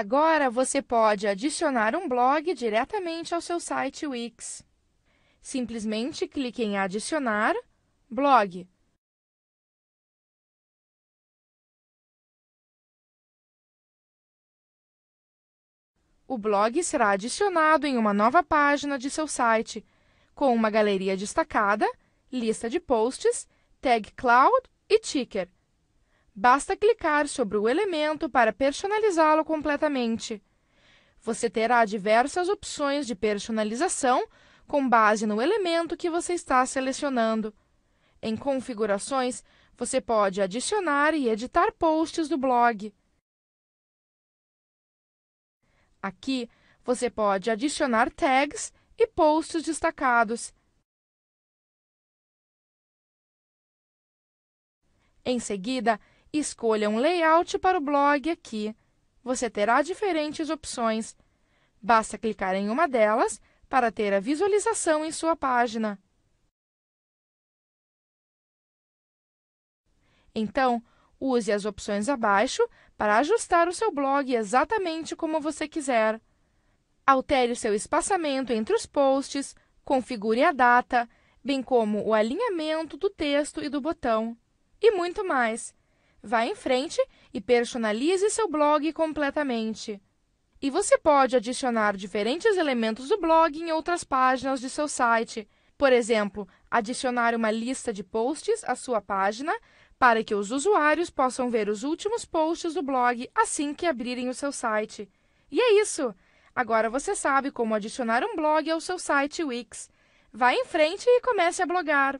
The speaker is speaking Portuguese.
Agora você pode adicionar um blog diretamente ao seu site Wix. Simplesmente clique em Adicionar, Blog. O blog será adicionado em uma nova página de seu site, com uma galeria destacada, lista de posts, tag cloud e ticker. Basta clicar sobre o elemento para personalizá-lo completamente. Você terá diversas opções de personalização com base no elemento que você está selecionando. Em Configurações, você pode adicionar e editar posts do blog. Aqui, você pode adicionar tags e posts destacados. Em seguida, Escolha um layout para o blog aqui. Você terá diferentes opções. Basta clicar em uma delas para ter a visualização em sua página. Então, use as opções abaixo para ajustar o seu blog exatamente como você quiser. Altere o seu espaçamento entre os posts, configure a data, bem como o alinhamento do texto e do botão, e muito mais. Vá em frente e personalize seu blog completamente. E você pode adicionar diferentes elementos do blog em outras páginas de seu site. Por exemplo, adicionar uma lista de posts à sua página para que os usuários possam ver os últimos posts do blog assim que abrirem o seu site. E é isso! Agora você sabe como adicionar um blog ao seu site Wix. Vá em frente e comece a blogar!